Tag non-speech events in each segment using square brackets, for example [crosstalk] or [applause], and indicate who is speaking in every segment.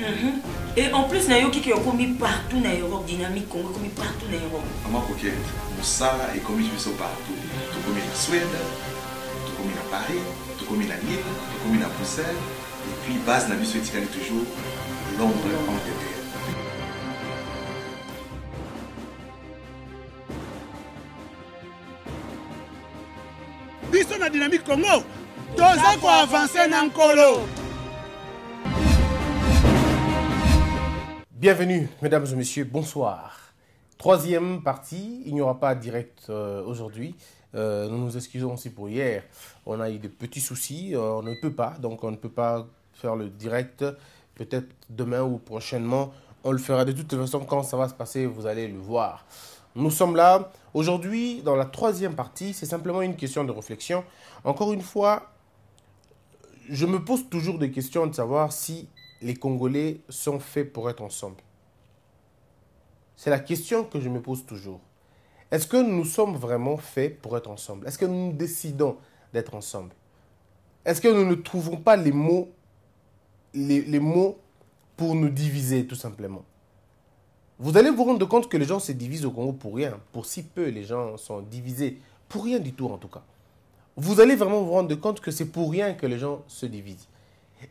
Speaker 1: Mhm. Et en plus, Nayoki qui est commis partout en Europe, dynamique Congo commis partout en Europe.
Speaker 2: Maman coquette, Moussala est commis sur partout. Tout commis en Suède, tout commis à Paris, tout commis à Lille, tout commis à Bruxelles. Et puis, base n'a vu ce toujours Londres en DDR.
Speaker 1: biso la dynamique congo toza dans le nkolo
Speaker 2: Bienvenue, mesdames et messieurs, bonsoir. Troisième partie, il n'y aura pas direct euh, aujourd'hui. Euh, nous nous excusons aussi pour hier. On a eu des petits soucis, euh, on ne peut pas, donc on ne peut pas faire le direct. Peut-être demain ou prochainement, on le fera. De toute façon, quand ça va se passer, vous allez le voir. Nous sommes là. Aujourd'hui, dans la troisième partie, c'est simplement une question de réflexion. Encore une fois, je me pose toujours des questions de savoir si les Congolais sont faits pour être ensemble C'est la question que je me pose toujours. Est-ce que nous sommes vraiment faits pour être ensemble Est-ce que nous décidons d'être ensemble Est-ce que nous ne trouvons pas les mots, mots pour nous diviser tout simplement vous allez vous rendre compte que les gens se divisent au Congo pour rien. Pour si peu, les gens sont divisés. Pour rien du tout, en tout cas. Vous allez vraiment vous rendre compte que c'est pour rien que les gens se divisent.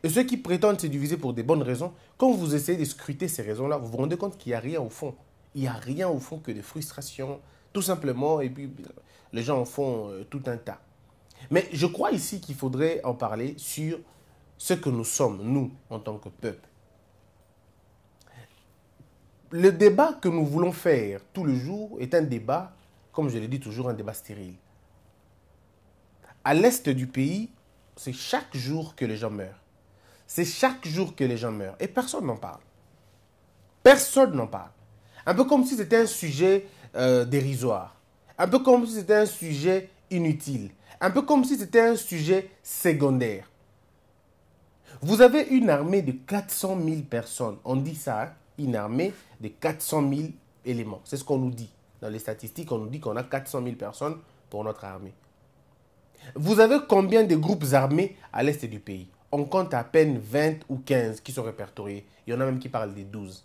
Speaker 2: Et ceux qui prétendent se diviser pour des bonnes raisons, quand vous essayez de scruter ces raisons-là, vous vous rendez compte qu'il n'y a rien au fond. Il n'y a rien au fond que des frustrations, tout simplement, et puis les gens en font euh, tout un tas. Mais je crois ici qu'il faudrait en parler sur ce que nous sommes, nous, en tant que peuple. Le débat que nous voulons faire tous les jours est un débat, comme je le dis toujours, un débat stérile. À l'est du pays, c'est chaque jour que les gens meurent. C'est chaque jour que les gens meurent et personne n'en parle. Personne n'en parle. Un peu comme si c'était un sujet euh, dérisoire. Un peu comme si c'était un sujet inutile. Un peu comme si c'était un sujet secondaire. Vous avez une armée de 400 000 personnes. On dit ça, hein. une armée de 400 000 éléments. C'est ce qu'on nous dit. Dans les statistiques, on nous dit qu'on a 400 000 personnes pour notre armée. Vous avez combien de groupes armés à l'est du pays on compte à peine 20 ou 15 qui sont répertoriés. Il y en a même qui parlent des 12.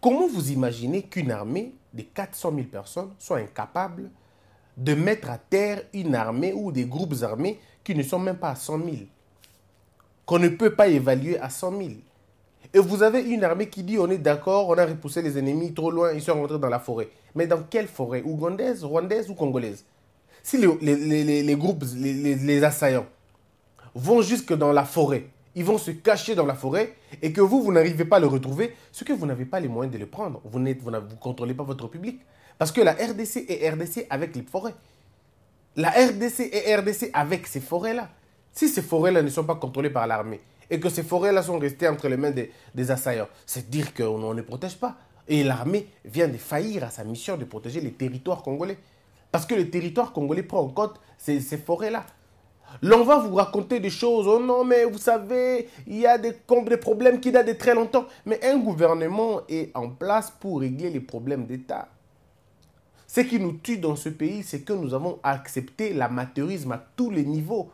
Speaker 2: Comment vous imaginez qu'une armée de 400 000 personnes soit incapable de mettre à terre une armée ou des groupes armés qui ne sont même pas à 100 000, qu'on ne peut pas évaluer à 100 000 et vous avez une armée qui dit on est d'accord, on a repoussé les ennemis trop loin, ils sont rentrés dans la forêt. Mais dans quelle forêt Ougandaise, rwandaise ou congolaise Si les, les groupes, les assaillants vont jusque dans la forêt. Ils vont se cacher dans la forêt et que vous, vous n'arrivez pas à le retrouver, ce que vous n'avez pas les moyens de le prendre. Vous ne vous, contrôlez pas votre public. Parce que la RDC est RDC avec les forêts. La RDC est RDC avec ces forêts-là. Si ces forêts-là ne sont pas contrôlées par l'armée et que ces forêts-là sont restées entre les mains des, assaillants, c'est dire qu'on ne les protège pas. Et l'armée vient de faillir à sa mission de protéger les territoires congolais. Parce que les territoire congolais prend en compte ces forêts-là. L'on va vous raconter des choses. Oh non, mais vous savez, il y a des, problèmes qui datent de très longtemps. Mais un gouvernement est en place pour régler les problèmes d'État. Ce qui nous tue dans ce pays, c'est que nous avons accepté l'amateurisme à tous les niveaux.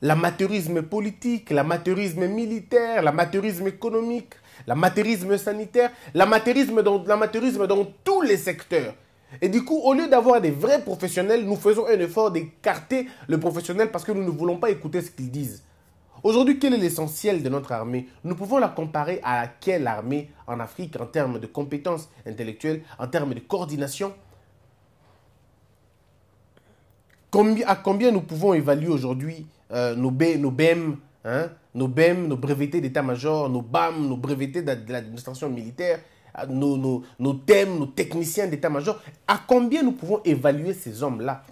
Speaker 2: L'amateurisme politique, l'amateurisme militaire, l'amateurisme économique, l'amateurisme sanitaire, l'amateurisme dans tous les secteurs. Et du coup, au lieu d'avoir des vrais professionnels, nous faisons un effort d'écarter le professionnel parce que nous ne voulons pas écouter ce qu'ils disent. Aujourd'hui, quel est l'essentiel de notre armée Nous pouvons la comparer à quelle armée en Afrique en termes de compétences intellectuelles, en termes de coordination À combien nous pouvons évaluer aujourd'hui euh, nos, B, nos BEM, hein? nos BEM, nos brevetés d'état-major, nos BAM, nos brevetés de l'administration militaire, ah, nos, thèmes, nos techniciens d'état-major, à combien nous pouvons évaluer ces hommes-là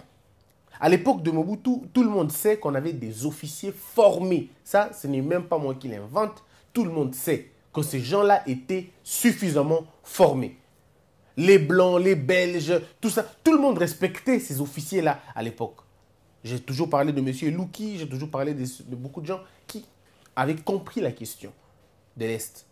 Speaker 2: à l'époque de Mobutu, tout le monde sait qu'on avait des officiers formés. Ça, ce n'est même pas moi qui l'invente. Tout le monde sait que ces gens-là étaient suffisamment formés. Les Blancs, les Belges, tout ça. Tout le monde respectait ces officiers-là à l'époque. J'ai toujours parlé de M. Louki, j'ai toujours parlé de beaucoup de gens qui avaient compris la question de l'Est.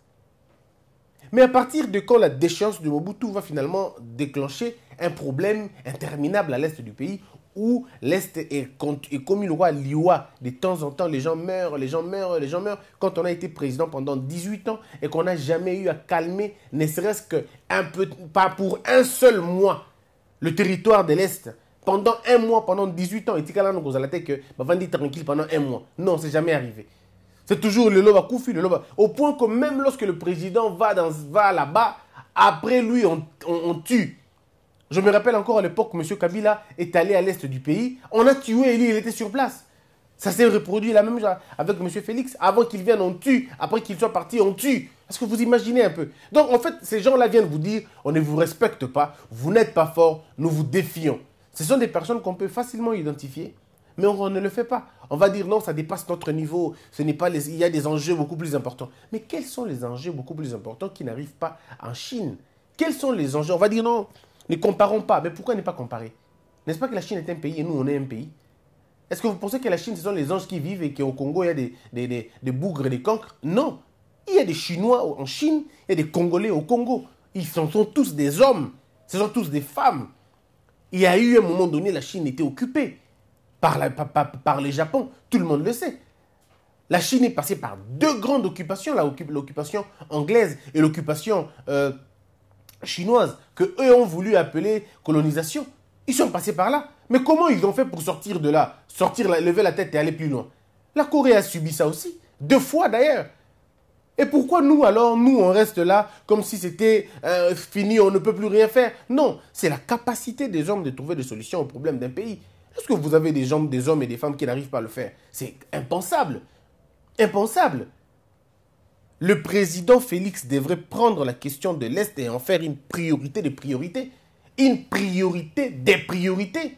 Speaker 2: Mais à partir de quand la déchéance de Mobutu va finalement déclencher un problème interminable à l'est du pays, où l'Est est, comme une roi Liwa. De temps en temps, les gens meurent, les gens meurent, les gens meurent. Quand on a été président pendant 18 ans et qu'on n'a jamais eu à calmer, ne serait-ce que un peu, pas pour un seul mois, le territoire de l'Est, pendant un mois, pendant 18 ans, et là, nous que venir tranquille pendant un mois. Non, c'est jamais arrivé. C'est toujours le loba Koufi, le loba. Au point que même lorsque le président va, va là-bas, après lui, on, tue. Je me rappelle encore à l'époque, M. Kabila est allé à l'est du pays. On a tué et lui, il était sur place. Ça s'est reproduit la même chose avec M. Félix. Avant qu'il vienne, on tue. Après qu'il soit parti, on tue. Est-ce que vous imaginez un peu Donc, en fait, ces gens-là viennent vous dire on ne vous respecte pas, vous n'êtes pas fort, nous vous défions. Ce sont des personnes qu'on peut facilement identifier, mais on ne le fait pas. On va dire non, ça dépasse notre niveau. Ce n'est pas Il y a des enjeux beaucoup plus importants. Mais quels sont les enjeux beaucoup plus importants qui n'arrivent pas en Chine Quels sont les enjeux On va dire non, ne comparons pas. Mais pourquoi ne pas comparer N'est-ce pas que la Chine est un pays et nous, on est un pays Est-ce que vous pensez que la Chine, ce sont les anges qui vivent et qu'au Congo, il y a des, bougres et des cancres Non. Il y a des Chinois en Chine, il y a des Congolais au Congo. Ils sont tous des hommes, ce sont tous des femmes. Il y a eu un moment donné, la Chine était occupée par, le les Japon. Tout le monde le sait. La Chine est passée par deux grandes occupations, l'occupation anglaise et l'occupation euh, chinoise, que eux ont voulu appeler colonisation. Ils sont passés par là. Mais comment ils ont fait pour sortir de là Sortir, lever la tête et aller plus loin La Corée a subi ça aussi. Deux fois d'ailleurs. Et pourquoi nous alors, nous, on reste là comme si c'était euh, fini, on ne peut plus rien faire Non, c'est la capacité des hommes de trouver des solutions aux problèmes d'un pays. Est-ce que vous avez des, des hommes et des femmes qui n'arrivent pas à le faire C'est impensable. Impensable. Le président Félix devrait prendre la question de l'Est et en faire une priorité des priorités. Une priorité des priorités.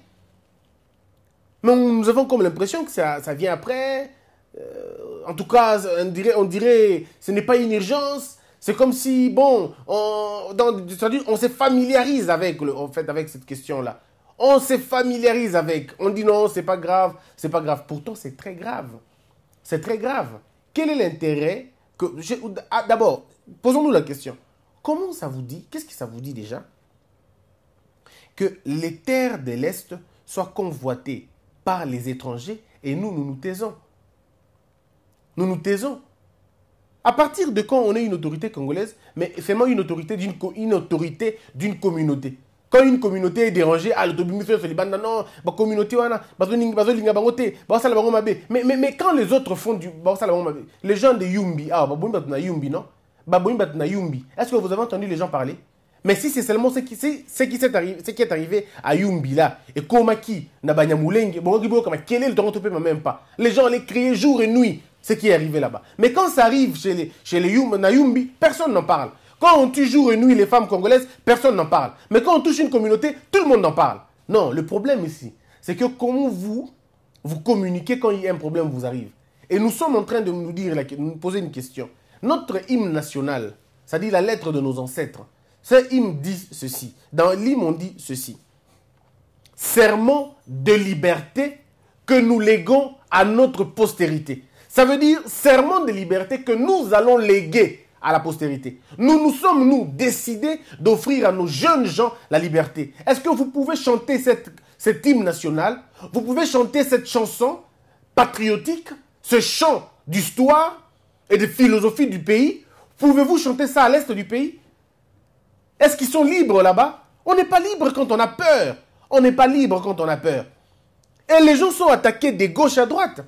Speaker 2: Mais nous avons comme l'impression que ça, ça, vient après. Euh, en tout cas, on dirait, on dirait ce n'est pas une urgence. C'est comme si, bon, on, dans, on se familiarise avec, le, en fait, avec cette question-là. On se familiarise avec. On dit non, c'est pas grave, c'est pas grave. Pourtant, c'est très grave. C'est très grave. Quel est l'intérêt que. Ah, d'abord, posons-nous la question. Comment ça vous dit Qu'est-ce que ça vous dit déjà Que les terres de l'Est soient convoitées par les étrangers et nous, nous nous taisons. Nous nous taisons. À partir de quand on est une autorité congolaise, mais fais-moi une autorité d'une autorité d'une communauté quand une communauté est dérangée, ah, l'autobimisme se libère, non, non, la communauté, bah, mais, mais, mais quand les autres font du. Les gens de Yumbi, ah, bah, Yumbi, non bah, est-ce que vous avez entendu les gens parler Mais si c'est seulement ce qui, ce, qui s'est arrivé, ce qui est arrivé à Yumbi là, et Komaki, mais quel est le temps de ne même pas. Les gens allaient criaient jour et nuit, ce qui est arrivé là-bas. Mais quand ça arrive chez les, chez les Yumbi, personne n'en parle. Quand on tue jour et nuit les femmes congolaises, personne n'en parle. Mais quand on touche une communauté, tout le monde en parle. Non, le problème ici, c'est que comment vous, vous communiquez quand il y a un problème vous arrive. Et nous sommes en train de nous, poser une question. Notre hymne national, c'est-à-dire la lettre de nos ancêtres, ce hymne dit ceci. Dans l'hymne, on dit ceci. Serment de liberté que nous léguons à notre postérité. Ça veut dire serment de liberté que nous allons léguer à la postérité. Nous nous sommes, nous, décidés d'offrir à nos jeunes gens la liberté. Est-ce que vous pouvez chanter cette, cet hymne national Vous pouvez chanter cette chanson patriotique Ce chant d'histoire et de philosophie du pays Pouvez-vous chanter ça à l'est du pays Est-ce qu'ils sont libres là-bas On n'est pas libre quand on a peur. On n'est pas libre quand on a peur. Et les gens sont attaqués de gauche à droite.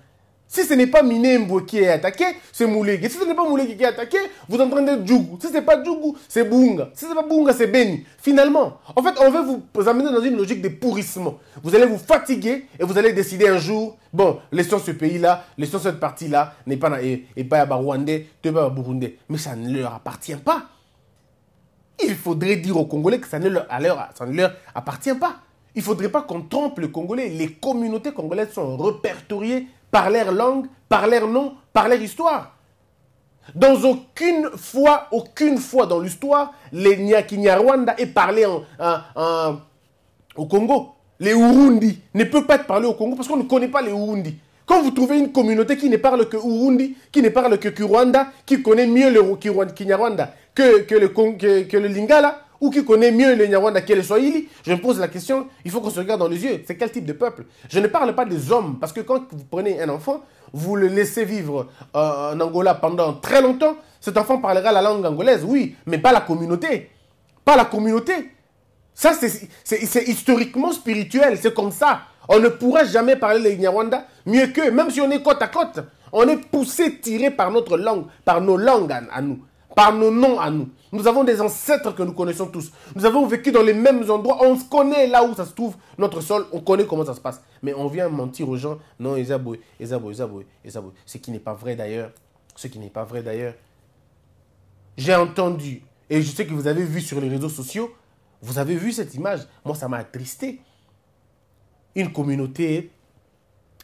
Speaker 2: Si ce n'est pas Minembo qui est attaqué, c'est Moulegi. Si ce n'est pas Moulegi qui est attaqué, vous entendez Djougou. Si ce n'est pas Djougou, c'est Bunga. Si ce n'est pas Bunga, c'est Beni. Finalement, en fait, on veut vous amener dans une logique de pourrissement. Vous allez vous fatiguer et vous allez décider un jour, bon, laissons ce pays-là, laissons cette partie-là, n'est pas et pas à pas à Burundi, Mais ça ne leur appartient pas. Il faudrait dire aux Congolais que ça ne leur, ça ne leur appartient pas. Il ne faudrait pas qu'on trompe le Congolais. Les communautés congolaises sont répertoriées par leur langue, par leur nom, par leur histoire. Dans aucune fois, aucune fois dans l'histoire, les Nyakinyarwanda est parlé en, au Congo. Les Urundi ne peuvent pas être parlés au Congo parce qu'on ne connaît pas les Urundi. Quand vous trouvez une communauté qui ne parle que Urundi, qui ne parle que Rwanda, qui connaît mieux le Kinyarwanda que le Lingala, ou qui connaît mieux le Nyawanda que les Swahili, je me pose la question, il faut qu'on se regarde dans les yeux. C'est quel type de peuple Je ne parle pas des hommes, parce que quand vous prenez un enfant, vous le laissez vivre euh, en Angola pendant très longtemps, cet enfant parlera la langue angolaise, oui, mais pas la communauté. Pas la communauté. Ça, c'est historiquement spirituel, c'est comme ça. On ne pourra jamais parler le Nyarwanda mieux que même si on est côte à côte. On est poussé, tiré par notre langue, par nos langues à nous par nos noms à nous. Nous avons des ancêtres que nous connaissons tous. Nous avons vécu dans les mêmes endroits. On se connaît là où ça se trouve, notre sol. On connaît comment ça se passe. Mais on vient mentir aux gens. Non, ils ezaboué, ils ezaboué. Ce qui n'est pas vrai d'ailleurs. Ce qui n'est pas vrai d'ailleurs. J'ai entendu, et je sais que vous avez vu sur les réseaux sociaux, vous avez vu cette image. Moi, ça m'a attristé. Une communauté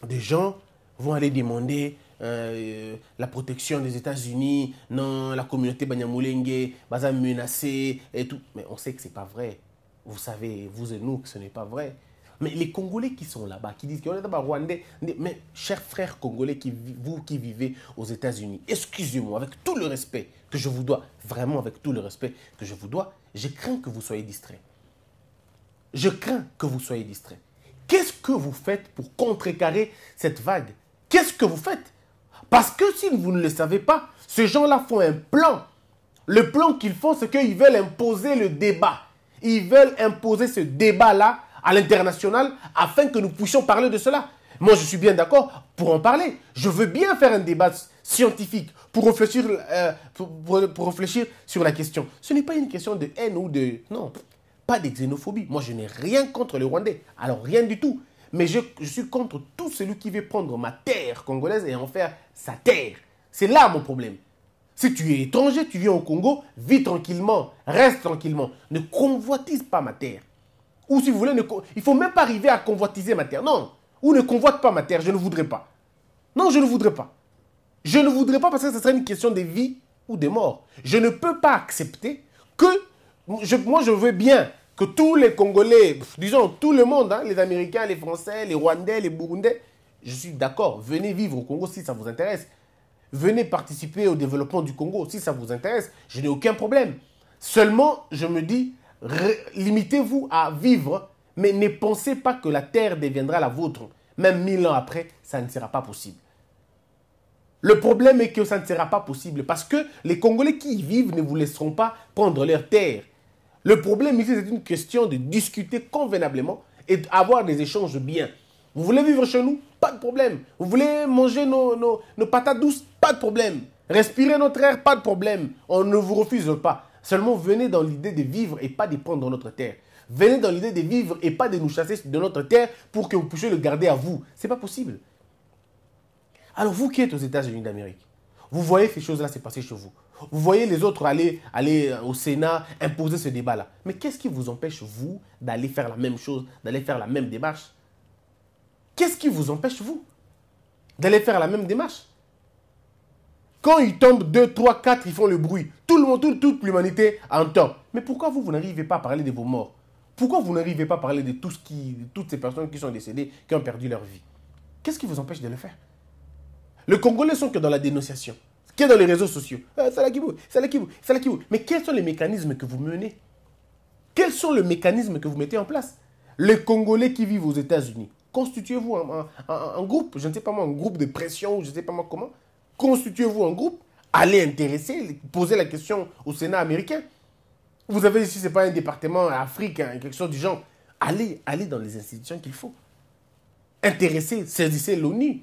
Speaker 2: de gens vont aller demander euh, la protection des États-Unis, non, la communauté Banyamulenge, Baza menacée et tout. Mais on sait que ce n'est pas vrai. Vous savez, vous et nous, que ce n'est pas vrai. Mais les Congolais qui sont là-bas, qui disent qu'on est là-bas Rwandais, mais chers frères Congolais, qui, vous qui vivez aux États-Unis, excusez-moi, avec tout le respect que je vous dois, vraiment avec tout le respect que je vous dois, je crains que vous soyez distraits. Je crains que vous soyez distraits. Qu'est-ce que vous faites pour contrecarrer cette vague Qu'est-ce que vous faites parce que si vous ne le savez pas, ces gens-là font un plan. Le plan qu'ils font, c'est qu'ils veulent imposer le débat. Ils veulent imposer ce débat-là à l'international afin que nous puissions parler de cela. Moi, je suis bien d'accord pour en parler. Je veux bien faire un débat scientifique pour réfléchir, euh, pour, réfléchir sur la question. Ce n'est pas une question de haine ou de... Non, pas de xénophobie. Moi, je n'ai rien contre les Rwandais. Alors, rien du tout. Mais je, suis contre tout celui qui veut prendre ma terre congolaise et en faire sa terre. C'est là mon problème. Si tu es étranger, tu viens au Congo, vis tranquillement, reste tranquillement. Ne convoitise pas ma terre. Ou si vous voulez, ne, il ne faut même pas arriver à convoitiser ma terre. Non. Ou ne convoite pas ma terre, je ne voudrais pas. Non, je ne voudrais pas. Je ne voudrais pas parce que ce serait une question de vie ou de mort. Je ne peux pas accepter que... moi, je veux bien que tous les Congolais, disons tout le monde, hein, les Américains, les Français, les Rwandais, les Burundais, je suis d'accord, venez vivre au Congo si ça vous intéresse. Venez participer au développement du Congo si ça vous intéresse. Je n'ai aucun problème. Seulement, je me dis, limitez-vous à vivre, mais ne pensez pas que la terre deviendra la vôtre. Même mille ans après, ça ne sera pas possible. Le problème est que ça ne sera pas possible parce que les Congolais qui y vivent ne vous laisseront pas prendre leur terre. Le problème ici, c'est une question de discuter convenablement et d'avoir des échanges bien. Vous voulez vivre chez nous Pas de problème. Vous voulez manger nos, patates douces Pas de problème. Respirer notre air Pas de problème. On ne vous refuse pas. Seulement venez dans l'idée de vivre et pas de prendre notre terre. Venez dans l'idée de vivre et pas de nous chasser de notre terre pour que vous puissiez le garder à vous. C'est pas possible. Alors vous qui êtes aux États-Unis d'Amérique, vous voyez ces choses-là se passer chez vous. Vous voyez les autres aller, aller euh, au Sénat imposer ce débat-là. Mais qu'est-ce qui vous empêche, vous, d'aller faire la même chose, d'aller faire la même démarche Qu'est-ce qui vous empêche, vous, d'aller faire la même démarche Quand ils tombent deux, trois, quatre, ils font le bruit. Tout le monde, toute l'humanité entend. Mais pourquoi vous, vous n'arrivez pas à parler de vos morts Pourquoi vous n'arrivez pas à parler de, qui, toutes ces personnes qui sont décédées, qui ont perdu leur vie Qu'est-ce qui vous empêche de le faire Les Congolais sont que dans la dénonciation qui est dans les réseaux sociaux. c'est là qui vous, c'est là qui vous, c'est qui Mais quels sont les mécanismes que vous menez Quels sont les mécanismes que vous mettez en place Les Congolais qui vivent aux États-Unis, constituez-vous en, groupe, je ne sais pas moi, un groupe de pression je ne sais pas moi comment. Constituez-vous en groupe, allez intéresser, posez la question au Sénat américain. Vous avez ici, si ce n'est pas un département Afrique hein, quelque chose du genre. Allez, allez dans les institutions qu'il faut. Intéressez, saisissez l'ONU,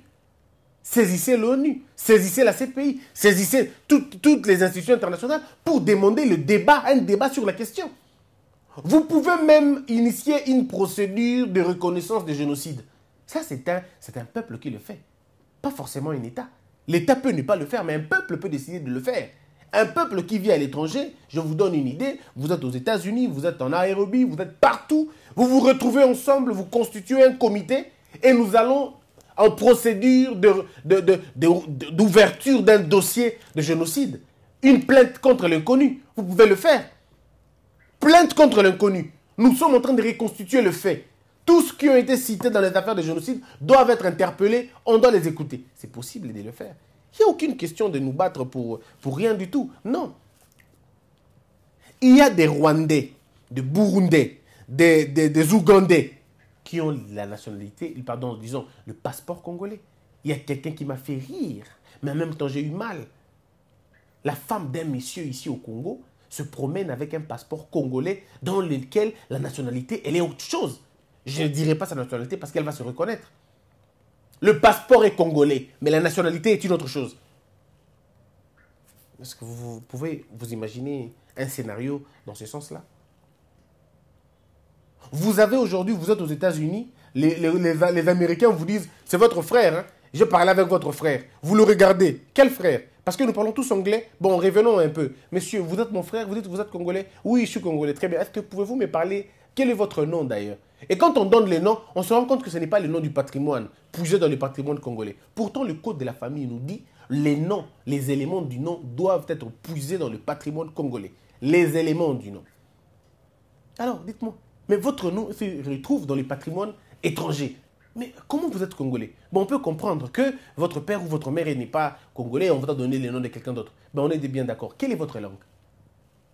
Speaker 2: Saisissez l'ONU, saisissez la CPI, saisissez toutes les institutions internationales pour demander le débat, un débat sur la question. Vous pouvez même initier une procédure de reconnaissance des génocides. Ça, c'est un, un peuple qui le fait. Pas forcément un État. L'État peut ne pas le faire, mais un peuple peut décider de le faire. Un peuple qui vit à l'étranger, je vous donne une idée, vous êtes aux États-Unis, vous êtes en Aérobie, vous êtes partout, vous vous retrouvez ensemble, vous constituez un comité et nous allons en procédure d'ouverture d'un dossier de génocide. Une plainte contre l'inconnu, vous pouvez le faire. Plainte contre l'inconnu. Nous sommes en train de reconstituer le fait. Tous ceux qui ont été cités dans les affaires de génocide doivent être interpellés, on doit les écouter. C'est possible de le faire. Il n'y a aucune question de nous battre pour, rien du tout. Non. Il y a des Rwandais, des Burundais, des Ougandais, qui ont la nationalité, pardon, disons, le passeport congolais. Il y a quelqu'un qui m'a fait rire, mais en même temps, j'ai eu mal. La femme d'un monsieur ici au Congo se promène avec un passeport congolais dans lequel la nationalité, elle est autre chose. Je ne dirai pas sa nationalité parce qu'elle va se reconnaître. Le passeport est congolais, mais la nationalité est une autre chose. Est-ce que vous pouvez vous imaginer un scénario dans ce sens-là vous avez aujourd'hui, vous êtes aux États-Unis, les, les, Américains vous disent, c'est votre frère, hein. je parle avec votre frère. Vous le regardez. Quel frère Parce que nous parlons tous anglais. Bon, revenons un peu. Monsieur, vous êtes mon frère, vous dites vous êtes congolais Oui, je suis congolais. Très bien. Est-ce que pouvez-vous me parler Quel est votre nom d'ailleurs Et quand on donne les noms, on se rend compte que ce n'est pas le nom du patrimoine, puisé dans le patrimoine congolais. Pourtant, le code de la famille nous dit, les noms, les éléments du nom doivent être puisés dans le patrimoine congolais. Les éléments du nom. Alors, dites-moi, mais votre nom se retrouve dans les patrimoines étrangers. Mais comment vous êtes congolais On peut comprendre que votre père ou votre mère n'est pas congolais, on vous a donné le nom de quelqu'un d'autre. Mais ben, on est bien d'accord. Quelle est votre langue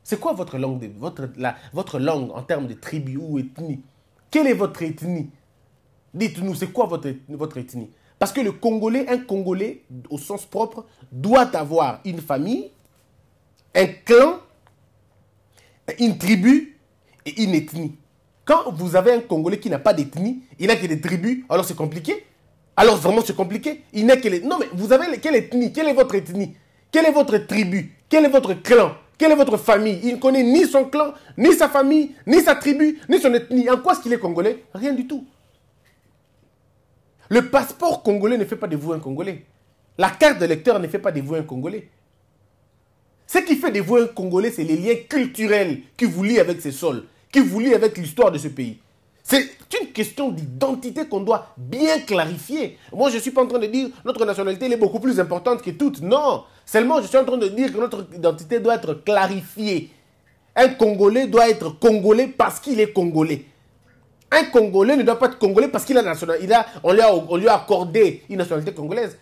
Speaker 2: C'est quoi votre langue, votre, votre langue en termes de tribu ou ethnie Quelle est votre ethnie Dites-nous, c'est quoi votre ethnie Parce que le Congolais, un Congolais au sens propre, doit avoir une famille, un clan, une tribu et une ethnie. Quand vous avez un Congolais qui n'a pas d'ethnie, il n'a que des tribus, alors c'est compliqué. Alors vraiment c'est compliqué. Il n'a que les... Non mais vous avez quelle ethnie Quelle est votre ethnie Quelle est votre tribu Quel est votre clan Quelle est votre famille Il ne connaît ni son clan, ni sa famille, ni sa tribu, ni son ethnie. En quoi est-ce qu'il est congolais Rien du tout. Le passeport congolais ne fait pas de vous un Congolais. La carte de lecteur ne fait pas de vous un Congolais. Ce qui fait de vous un Congolais, c'est les liens culturels qui vous lient avec ces sols qui lie avec l'histoire de ce pays. C'est une question d'identité qu'on doit bien clarifier. Moi, je ne suis pas en train de dire notre nationalité est beaucoup plus importante que toute. Non. Seulement, je suis en train de dire que notre identité doit être clarifiée. Un Congolais doit être Congolais parce qu'il est Congolais. Un Congolais ne doit pas être Congolais parce qu'il a, il a, on, lui a, accordé une nationalité congolaise.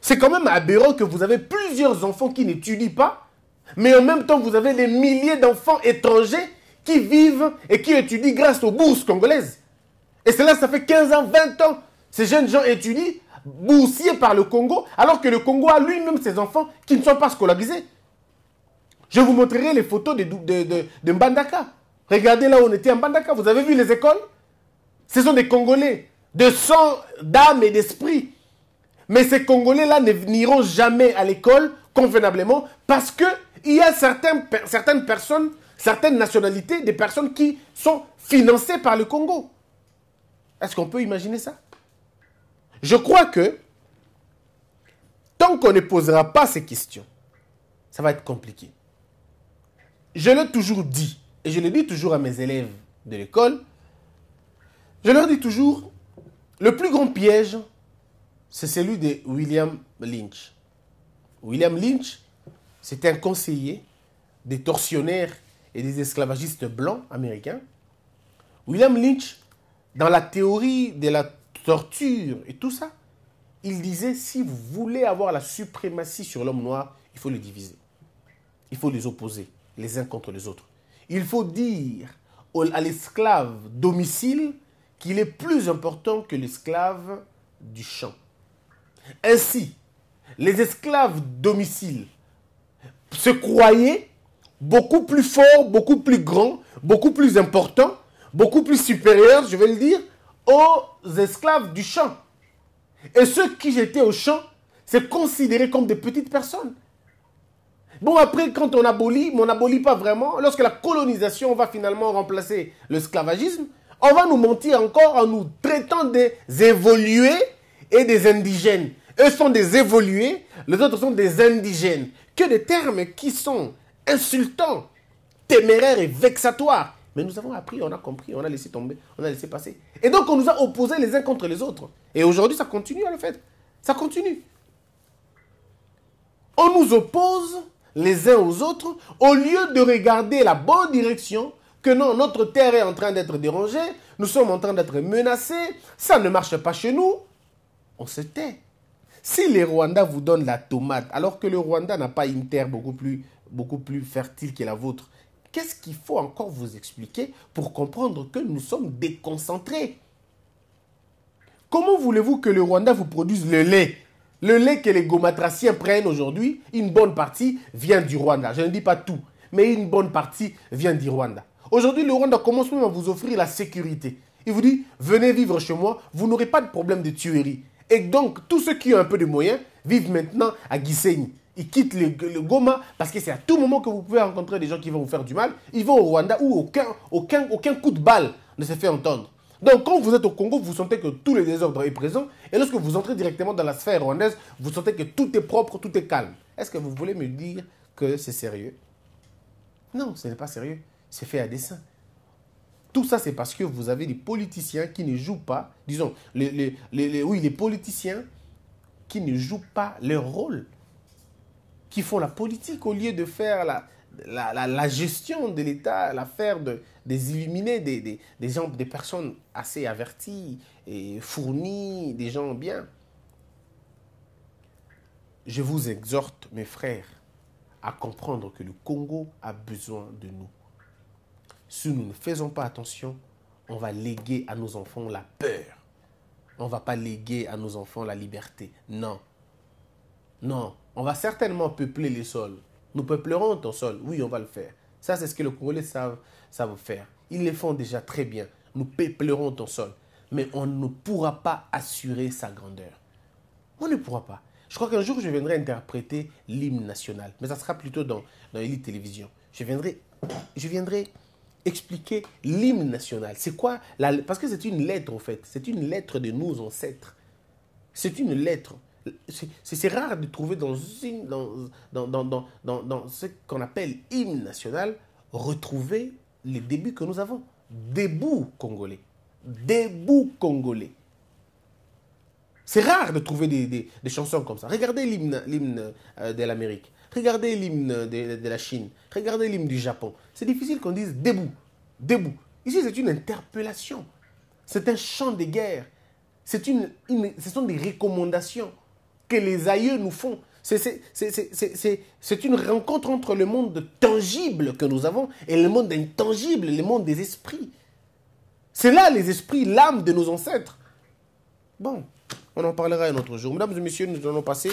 Speaker 2: C'est quand même aberrant que vous avez plusieurs enfants qui n'étudient pas, mais en même temps, vous avez les milliers d'enfants étrangers qui vivent et qui étudient grâce aux bourses congolaises. Et cela, ça fait 15 ans, 20 ans. Ces jeunes gens étudient, boursiers par le Congo, alors que le Congo a lui-même ses enfants qui ne sont pas scolarisés. Je vous montrerai les photos de, de, de, de Mbandaka. Regardez là où on était à Mbandaka. Vous avez vu les écoles Ce sont des Congolais de sang, d'âme et d'esprit. Mais ces Congolais-là ne n'iront jamais à l'école convenablement parce qu'il y a certaines, certaines personnes certaines nationalités des personnes qui sont financées par le Congo. Est-ce qu'on peut imaginer ça Je crois que tant qu'on ne posera pas ces questions, ça va être compliqué. Je l'ai toujours dit, et je le dis toujours à mes élèves de l'école, je leur dis toujours, le plus grand piège, c'est celui de William Lynch. William Lynch, c'est un conseiller des tortionnaires et des esclavagistes blancs américains, William Lynch, dans la théorie de la torture et tout ça, il disait, si vous voulez avoir la suprématie sur l'homme noir, il faut le diviser. Il faut les opposer, les uns contre les autres. Il faut dire à l'esclave domicile qu'il est plus important que l'esclave du champ. Ainsi, les esclaves domicile se croyaient beaucoup plus fort, beaucoup plus grand, beaucoup plus important, beaucoup plus supérieur, je vais le dire, aux esclaves du champ. Et ceux qui étaient au champ, c'est considéré comme des petites personnes. Bon, après, quand on abolit, mais on n'abolit pas vraiment, lorsque la colonisation va finalement remplacer l'esclavagisme, on va nous mentir encore en nous traitant des évolués et des indigènes. Eux sont des évolués, les autres sont des indigènes. Que des termes qui sont insultant, téméraire et vexatoire. Mais nous avons appris, on a compris, on a laissé tomber, on a laissé passer. Et donc on nous a opposés les uns contre les autres. Et aujourd'hui, ça continue à le fait. Ça continue. On nous oppose les uns aux autres au lieu de regarder la bonne direction que non, notre terre est en train d'être dérangée, nous sommes en train d'être menacés, ça ne marche pas chez nous. On se tait. Si les Rwandais vous donnent la tomate, alors que le Rwanda n'a pas une terre beaucoup plus beaucoup plus fertile que la vôtre. Qu'est-ce qu'il faut encore vous expliquer pour comprendre que nous sommes déconcentrés Comment voulez-vous que le Rwanda vous produise le lait Le lait que les gomatraciens prennent aujourd'hui, une bonne partie vient du Rwanda. Je ne dis pas tout, mais une bonne partie vient du Rwanda. Aujourd'hui, le Rwanda commence même à vous offrir la sécurité. Il vous dit, venez vivre chez moi, vous n'aurez pas de problème de tuerie. Et donc, tous ceux qui ont un peu de moyens vivent maintenant à Gisenyi ils quittent le, Goma parce que c'est à tout moment que vous pouvez rencontrer des gens qui vont vous faire du mal. Ils vont au Rwanda où aucun, aucun, aucun coup de balle ne se fait entendre. Donc quand vous êtes au Congo, vous sentez que tout le désordre est présent. Et lorsque vous entrez directement dans la sphère rwandaise, vous sentez que tout est propre, tout est calme. Est-ce que vous voulez me dire que c'est sérieux Non, ce n'est pas sérieux. C'est fait à dessein. Tout ça, c'est parce que vous avez des politiciens qui ne jouent pas, disons, les, oui, les politiciens qui ne jouent pas leur rôle qui font la politique au lieu de faire la, la, la, gestion de l'État, l'affaire de, des illuminés, des, des, des, gens, des personnes assez averties et fournies, des gens bien. Je vous exhorte, mes frères, à comprendre que le Congo a besoin de nous. Si nous ne faisons pas attention, on va léguer à nos enfants la peur. On ne va pas léguer à nos enfants la liberté. Non. Non. On va certainement peupler les sols. Nous peuplerons ton sol. Oui, on va le faire. Ça, c'est ce que les Congolais savent, faire. Ils le font déjà très bien. Nous peuplerons ton sol. Mais on ne pourra pas assurer sa grandeur. On ne pourra pas. Je crois qu'un jour, je viendrai interpréter l'hymne national. Mais ça sera plutôt dans, dans Télévision. Je viendrai, je viendrai expliquer l'hymne national. C'est quoi Parce que c'est une lettre, en fait. C'est une lettre de nos ancêtres. C'est une lettre. C'est rare de trouver dans, dans, ce qu'on appelle hymne national, retrouver les débuts que nous avons. Debout, congolais. Debout, congolais. C'est rare de trouver des, chansons comme ça. Regardez l'hymne euh, de l'Amérique. Regardez l'hymne de, la Chine. Regardez l'hymne du Japon. C'est difficile qu'on dise debout. Debout. Ici, c'est une interpellation. C'est un chant de guerre. C'est une, ce sont des recommandations que les aïeux nous font. C'est une rencontre entre le monde tangible que nous avons et le monde intangible, le monde des esprits. C'est là les esprits, l'âme de nos ancêtres. Bon, on en parlera un autre jour. Mesdames et messieurs, nous allons passer.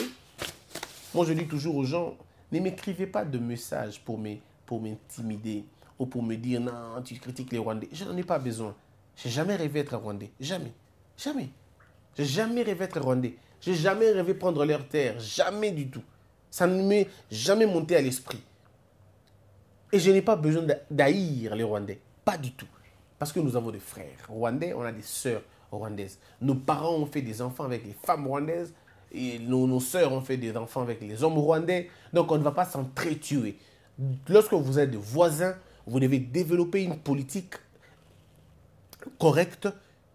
Speaker 2: Moi, je dis toujours aux gens, ne m'écrivez pas de messages pour m'intimider pour ou pour me dire, non, tu critiques les Rwandais. Je n'en ai pas besoin. J'ai jamais rêvé d'être Rwandais. Jamais. Jamais. Je n'ai jamais rêvé d'être Rwandais. J'ai jamais rêvé prendre leur terre, jamais du tout. Ça ne m'est jamais monté à l'esprit. Et je n'ai pas besoin d'haïr les Rwandais, pas du tout. Parce que nous avons des frères rwandais, on a des sœurs rwandaises. Nos parents ont fait des enfants avec les femmes rwandaises, et nos, nos sœurs ont fait des enfants avec les hommes rwandais. Donc on ne va pas s'entretuer. Lorsque vous êtes voisins, vous devez développer une politique correcte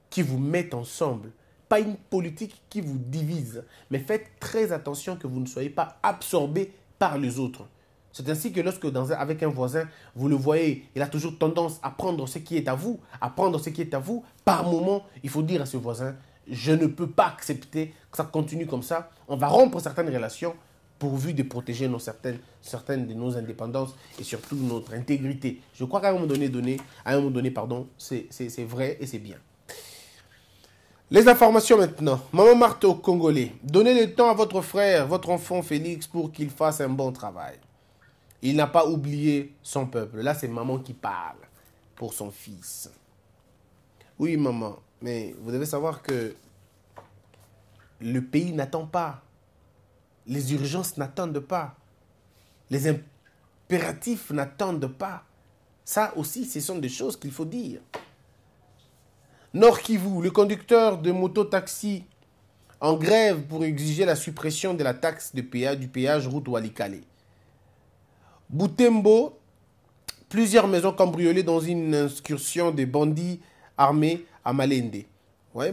Speaker 2: qui vous mette ensemble pas une politique qui vous divise. Mais faites très attention que vous ne soyez pas absorbé par les autres. C'est ainsi que lorsque dans avec un voisin, vous le voyez, il a toujours tendance à prendre ce qui est à vous, à prendre ce qui est à vous. Par moment, il faut dire à ce voisin, je ne peux pas accepter que ça continue comme ça. On va rompre certaines relations pourvu de protéger nos certaines, certaines de nos indépendances et surtout notre intégrité. Je crois qu'à un moment donné, donné, à un moment donné pardon, c'est vrai et c'est bien. Les informations maintenant. Maman Marteau, Congolais, donnez le temps à votre frère, votre enfant Félix, pour qu'il fasse un bon travail. Il n'a pas oublié son peuple. Là, c'est maman qui parle pour son fils. Oui, maman, mais vous devez savoir que le pays n'attend pas. Les urgences n'attendent pas. Les impératifs n'attendent pas. Ça aussi, ce sont des choses qu'il faut dire. Nord Kivu, le conducteur de moto-taxi en grève pour exiger la suppression de la taxe de péage, du péage route Walikale. Boutembo, plusieurs maisons cambriolées dans une incursion de bandits armés à Malende. Oui,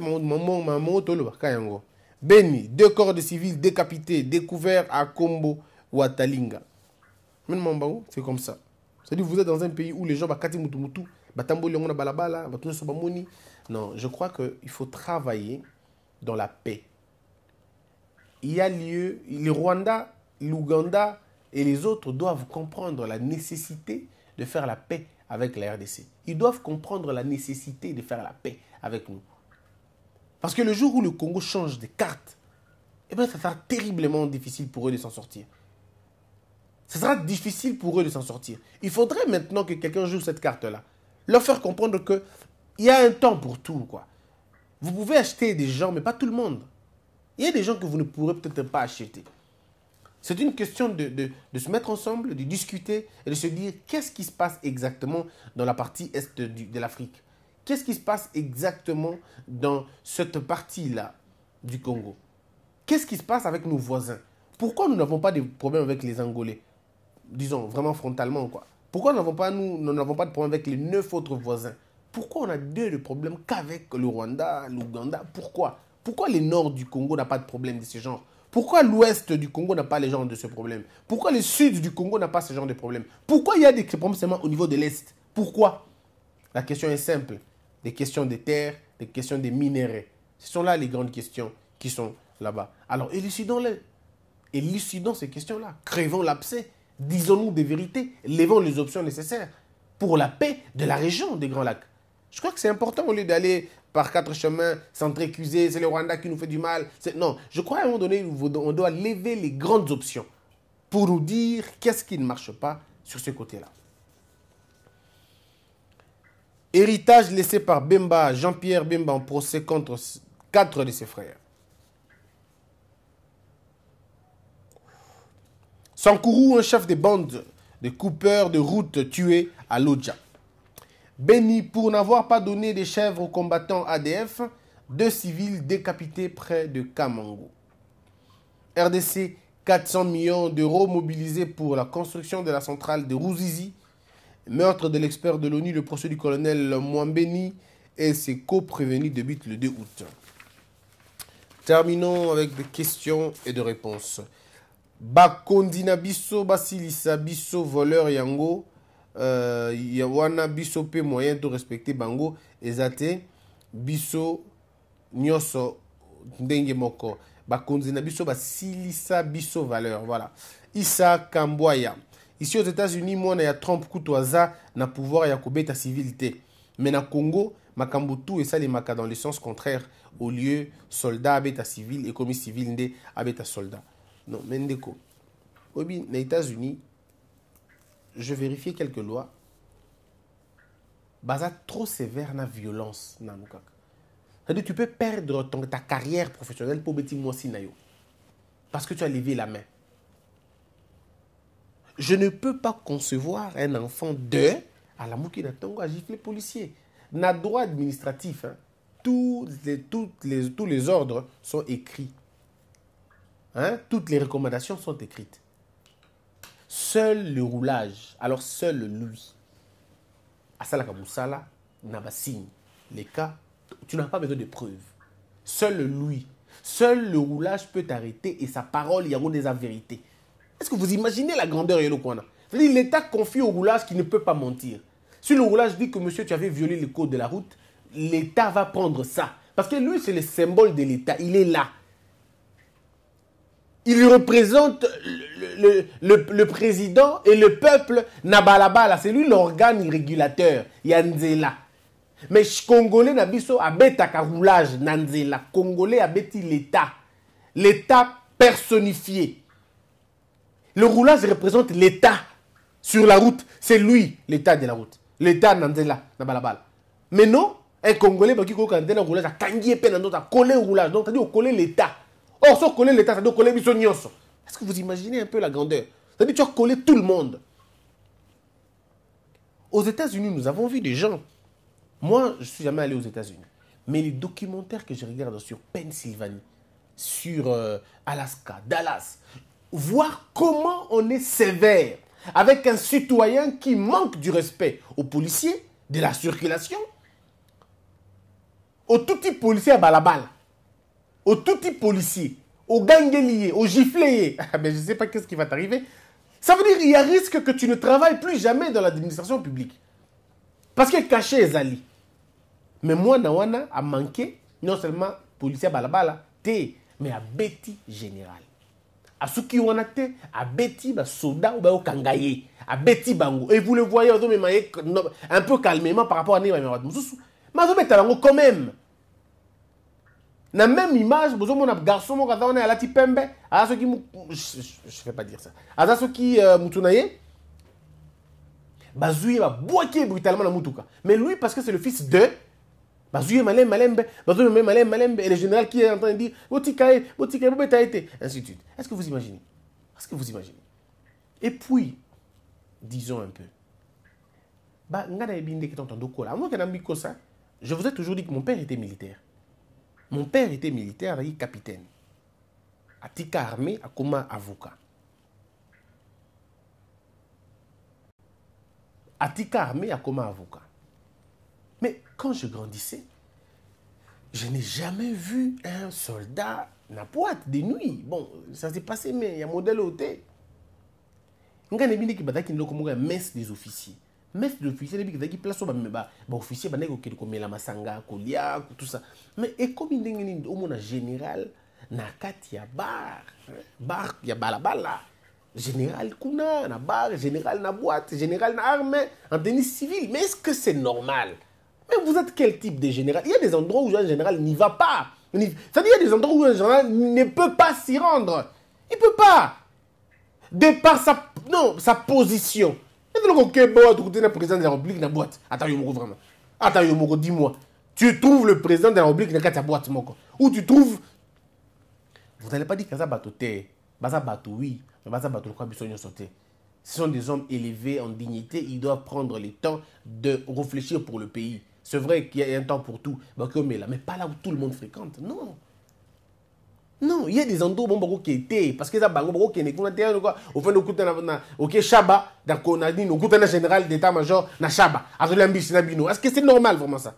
Speaker 2: Beni, deux corps de civils décapités, découverts à Kombo ou à Talinga. C'est comme ça. C'est-à-dire vous êtes dans un pays où les gens, non, je crois qu'il faut travailler dans la paix. Il y a lieu, le Rwanda, l'Ouganda et les autres doivent comprendre la nécessité de faire la paix avec la RDC. Ils doivent comprendre la nécessité de faire la paix avec nous. Parce que le jour où le Congo change de carte, eh bien, ça sera terriblement difficile pour eux de s'en sortir. Ce sera difficile pour eux de s'en sortir. Il faudrait maintenant que quelqu'un joue cette carte-là. Leur faire comprendre que il y a un temps pour tout, quoi. Vous pouvez acheter des gens, mais pas tout le monde. Il y a des gens que vous ne pourrez peut-être pas acheter. C'est une question de, se mettre ensemble, de discuter et de se dire qu'est-ce qui se passe exactement dans la partie est de, l'Afrique. Qu'est-ce qui se passe exactement dans cette partie-là du Congo Qu'est-ce qui se passe avec nos voisins Pourquoi nous n'avons pas de problème avec les Angolais Disons vraiment frontalement, quoi. Pourquoi nous n'avons pas, pas de problème avec les neuf autres voisins pourquoi on a deux problèmes qu'avec le Rwanda, l'Ouganda Pourquoi Pourquoi le nord du Congo n'a pas de problème de ce genre Pourquoi l'ouest du Congo n'a pas les genre de ce problème Pourquoi le sud du Congo n'a pas ce genre de problème Pourquoi il y a des problèmes seulement au niveau de l'est Pourquoi La question est simple. Des questions des terres, des questions des minéraux. Ce sont là les grandes questions qui sont là-bas. Alors élucidons-les. Élucidons ces questions-là. Crévons l'abcès. Disons-nous des vérités. Levons les options nécessaires pour la paix de la région des Grands Lacs. Je crois que c'est important au lieu d'aller par quatre chemins, accusé. c'est le Rwanda qui nous fait du mal. Non, je crois qu'à un moment donné, on doit lever les grandes options pour nous dire qu'est-ce qui ne marche pas sur ce côté-là. Héritage laissé par Bemba, Jean-Pierre Bemba en procès contre quatre de ses frères. Sankourou, un chef de bande de coupeurs de route tué à Lodja. Béni pour n'avoir pas donné des chèvres aux combattants ADF, deux civils décapités près de Kamango. RDC, 400 millions d'euros mobilisés pour la construction de la centrale de Rouzizi. Meurtre de l'expert de l'ONU, le procès du colonel Béni et ses co-prévenus débutent le 2 août. Terminons avec des questions et des réponses. Bakondina Bisso, voleur Yango, uh, ya wana biso mpe moyen respecter bango ezate biso nyoso ndenge moko bakonzi na biso basilisa biso valeur voilà isa kamboya ici aux états-unis mwana ya trump kutu aza na pouvoir ya kobeta civil te mais na congo makambo tu esalemaka dans le sens contraire au lieu soldat abeta civil ekomi civil nde abeta soldat non me ndeko oyebi na états-unis je vérifiais quelques lois. Baza trop sévère na violence na cest à tu peux perdre ta carrière professionnelle pour petit moi Parce que tu as levé la main. Je ne peux pas concevoir un enfant de à la moukina tongo les policier. Na droit administratif, hein. tous, les, les, tous les ordres sont écrits. Hein? Toutes les recommandations sont écrites. Seul le roulage, alors seul lui, Asala pas les cas, tu n'as pas besoin de preuves. Seul lui, seul le roulage peut t'arrêter et sa parole y des vérité. Est-ce que vous imaginez la grandeur de L'État confie au roulage qui ne peut pas mentir. Si le roulage dit que monsieur, tu avais violé les codes de la route, l'État va prendre ça. Parce que lui, c'est le symbole de l'État. Il est là. Il représente le, président et le peuple Nabalabala. C'est lui l'organe régulateur, Yanzela. Mais Congolais Nabiso le roulage Nanzela. Congolais abeti l'État. L'État personnifié. Le roulage représente l'État sur la route. C'est lui l'État de la route. L'État Nanzela, Nabalabala. Mais non, un Congolais qui a roulage, a collé roulage. Donc, cest à dire collé l'État. Or, si on l'État, ça doit coller Est-ce que vous imaginez un peu la grandeur C'est-à-dire tu as collé tout le monde. Aux États-Unis, nous avons vu des gens. Moi, je ne suis jamais allé aux États-Unis. Mais les documentaires que je regarde sur Pennsylvanie, sur euh, Alaska, Dallas, voir comment on est sévère avec un citoyen qui manque du respect aux policiers, de la circulation, aux tout petits policiers à balabal aux tout petit policiers, aux ganguelier, aux giflés, [laughs] ah, je ne sais pas qu'est-ce qui va t'arriver. Ça veut dire qu'il y a risque que tu ne travailles plus jamais dans l'administration publique. Parce que caché alliés. Mais moi, Nawana a manqué, non seulement policier balabala, mais à Betty général. À ceux qui ont à Betty ba soda ou au kangaye, à Betty bango. Et vous le voyez, un peu calmement par rapport à Néma Moussou. Mais vous mettez quand même la même image mon garçon moko aza wana alati pembe aza soki je vais pas dire ça aza soki euh, mutu na ye bazwi va babwaki brutalement la mutuka mais lui parce que c'est le fils de bazwi malem malembe malembe malem ye malembe et le général qui est en train de dire botika ye botika ye bobeta ete ainsi de suite est-ce que vous imaginez est-ce que vous imaginez et puis disons un peu ba nga nayebi ndenge tontondo kola amoke na ça, je vous ai toujours dit que mon père était militaire mon père était militaire et capitaine. Atika armée, Akuma avocat. Atika armée, Akuma avocat. Mais quand je grandissais, je n'ai jamais vu un soldat na boîte de nuit. Bon, ça s'est passé, mais il y a un modèle hôtel. Je des officiers mais l'officier d'officier yebi qui place oyo bamema baofficier la kokende la masanga tout ça. mais comme il y a un général na kati hein. ya bar bar ya balabala général kuna na bar général na boîte général na arme en denis civil mais est-ce que c'est normal mais vous êtes quel type de général il y a des endroits où un général n'y va pas c'est-à-dire il y a des endroits où un général ne peut pas s'y rendre il ne peut pas de par sa non sa position président de la république na boîte Attends, vraiment Attends dis moi tu trouves le président de la république dans la boîte moko ou tu trouves vous n'allez pas dire que ça bas baza oui mais baza bato quoi de de ce sont des hommes élevés en dignité ils doivent prendre le temps de réfléchir pour le pays c'est vrai qu'il y a un temps pour tout mais là, mais pas là où tout le monde fréquente non non, il y a des endroits qui étaient parce que ça bango beaucoup qui ne connaît rien quoi. Au fond le coup na OK Shaba d'accord on a dit nous général d'état-major na Shaba. Avec l'ambition. na bino. Est-ce que c'est normal vraiment ça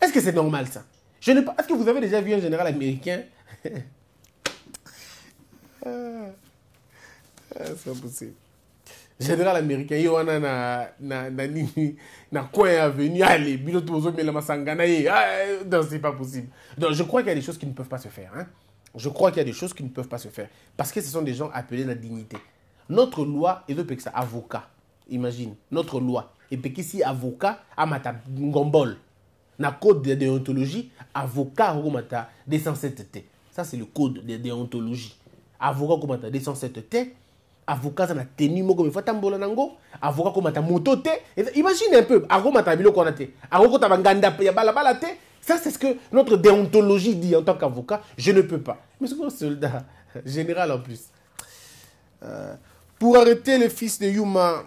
Speaker 2: Est-ce que c'est normal ça Je ne pas est-ce que vous avez déjà vu un général américain [laughs] ah, ah, C'est impossible général américain na, na, na c'est pas possible donc je crois qu'il y a des choses qui ne peuvent pas se faire hein. je crois qu'il y a des choses qui ne peuvent pas se faire parce que ce sont des gens appelés la dignité notre loi ça, avocat imagine notre loi et qu'ici, avocat amata ngombol na code de déontologie avocat akomata cette tête ça c'est le code de déontologie avocat des cette tête avocat ça na moko me fatambola nango avocat akomata moto te imagine un peu akomata biloko wana te ta banganda ya balabala te ça c'est ce que notre déontologie dit en tant qu'avocat je ne peux pas mais c'est un soldat général en plus euh, pour arrêter le fils de Yuma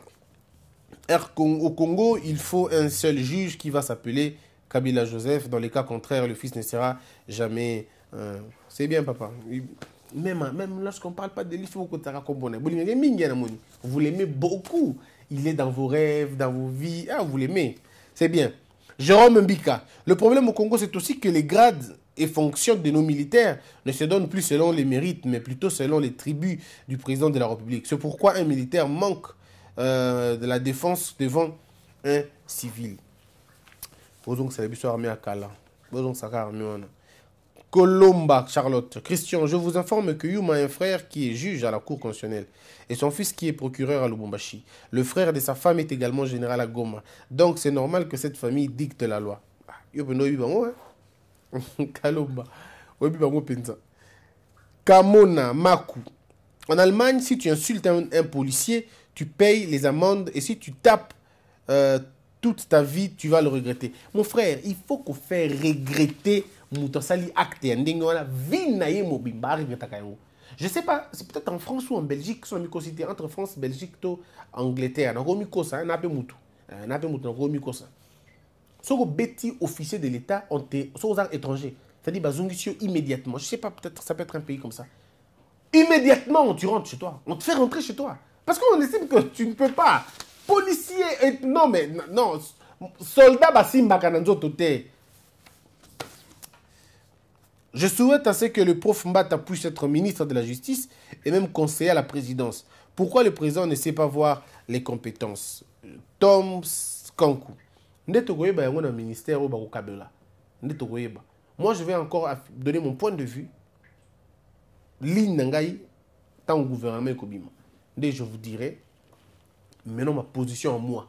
Speaker 2: au Congo, il faut un seul juge qui va s'appeler Kabila Joseph. Dans les cas contraires, le fils ne sera jamais... Euh, c'est bien, papa même, même lorsqu'on ne parle pas de lui, Vous l'aimez beaucoup. Il est dans vos rêves, dans vos vies. Ah, vous l'aimez. C'est bien. Jérôme Mbika. Le problème au Congo, c'est aussi que les grades et fonctions de nos militaires ne se donnent plus selon les mérites, mais plutôt selon les tribus du président de la République. C'est pourquoi un militaire manque euh, de la défense devant un civil. que c'est le armé à Kala. armé Colomba, Charlotte. Christian, je vous informe que Yuma a un frère qui est juge à la Cour constitutionnelle et son fils qui est procureur à Lubumbashi. Le frère de sa femme est également général à Goma. Donc c'est normal que cette famille dicte la loi. Colomba. Ah, hein. [laughs] Kamona, Maku. En Allemagne, si tu insultes un, policier, tu payes les amendes et si tu tapes euh, toute ta vie, tu vas le regretter. Mon frère, il faut qu'on fait regretter je ne acte ndenge wana mobimba je sais pas c'est peut-être en france ou en belgique entre france belgique to angleterre nakomikosa hein, na mpe mutu euh, na pas. mutu nakomikosa soko beti officier de l'état soko oza étranger cest dit, dire dit bah, yo immédiatement je sais pas peut-être ça peut être un pays comme ça immédiatement tu rentres chez toi on te fait rentrer chez toi parce qu'on estime que tu ne peux pas policier non mais non soldat basimbaka na tout te je souhaite à que le prof Mbata puisse être ministre de la Justice et même conseiller à la présidence. Pourquoi le président ne sait pas voir les compétences Tom Skankou. ministère Moi, je vais encore donner mon point de vue. L'Inangaï, tant gouvernement je vous dirai maintenant ma position en moi.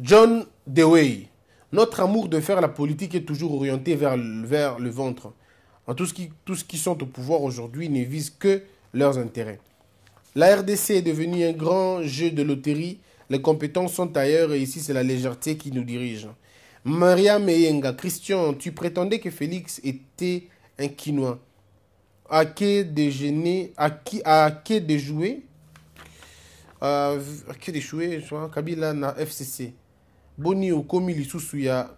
Speaker 2: John Dewey. Notre amour de faire la politique est toujours orienté vers, le ventre. En tout ce qui, ce qui sont au pouvoir aujourd'hui ne vise que leurs intérêts. La RDC est devenue un grand jeu de loterie. Les compétences sont ailleurs et ici c'est la légèreté qui nous dirige. Maria Meyenga, Christian, tu prétendais que Félix était un quinoa. À qui déjeuner, à qui, à qui déjouer, euh, à qui déjouer, Kabila na FCC. Boni okomi lisusu ya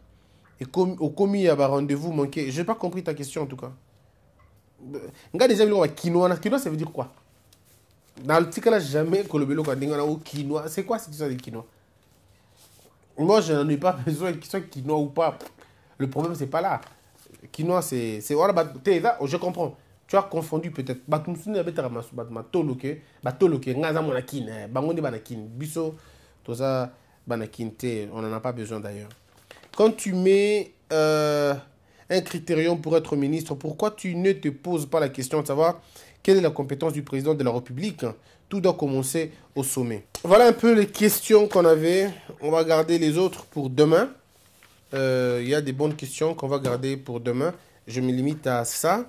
Speaker 2: y ya ba rendez-vous manqué. J'ai pas compris ta question en tout cas. Nga déjà biloko quinoa quinoa ça veut dire quoi Dans le tika là jamais kolobelo ka ndinga na o oh, quinoa. C'est quoi cette histoire de quinoa Moi je n'en ai pas [laughs] besoin qu'il soit quinoa ou pas. Le problème c'est pas là. Quinoa c'est c'est voilà bah oh, je comprends. Tu as confondu peut-être. Bah tu me souviens de ta ramasse bah, bah nga za mona kin bango ne bana kin biso ça. Banakinte, on n'en a pas besoin d'ailleurs. Quand tu mets euh, un critérium pour être ministre, pourquoi tu ne te poses pas la question de savoir quelle est la compétence du président de la République Tout doit commencer au sommet. Voilà un peu les questions qu'on avait. On va garder les autres pour demain. Euh, il y a des bonnes questions qu'on va garder pour demain. Je me limite à ça.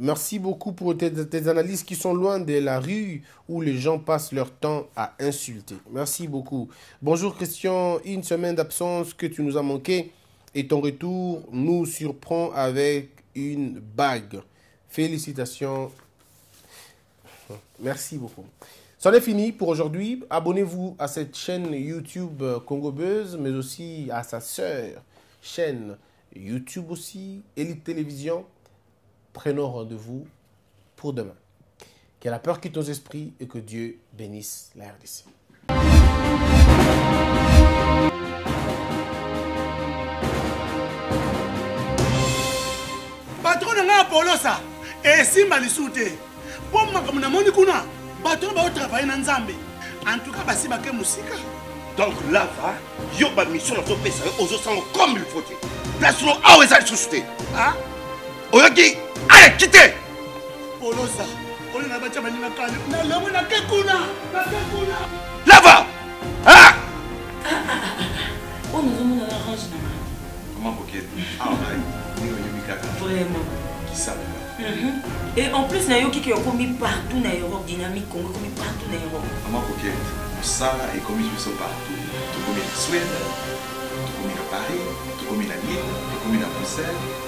Speaker 2: Merci beaucoup pour tes, analyses qui sont loin de la rue où les gens passent leur temps à insulter. Merci beaucoup. Bonjour Christian, une semaine d'absence que tu nous as manqué et ton retour nous surprend avec une bague. Félicitations. Merci beaucoup. C'en est fini pour aujourd'hui. Abonnez-vous à cette chaîne YouTube Congo Buzz, mais aussi à sa sœur chaîne YouTube aussi, Elite Télévision prenons rendez-vous pour demain. Que la peur quitte nos esprits et que Dieu bénisse la RDC.
Speaker 1: bato na ngai apolosa esimba lisusu te mpo makambo namoni kuna bato En tout na nzambe bah, si ba ke musika. donc là, va. yo bamission ça aux ozosanga comme il faut te place no awa eza lisusu Ah. oyoki aleki te olosa oyo na batya baninga kale nalamu nake kuna nake kuna lava ah. Ah, ah, oyo nazomona na range na mama boke nini oyebi kaka vraiment kisalela mhm. et en plus nayoki ke okomi partout na europe dynamique congo ekomi partout na europe
Speaker 2: mama boke mosala ekomi biso partout tokomi na suède tokomi na paris tokomi na lille tokomi na bruxelles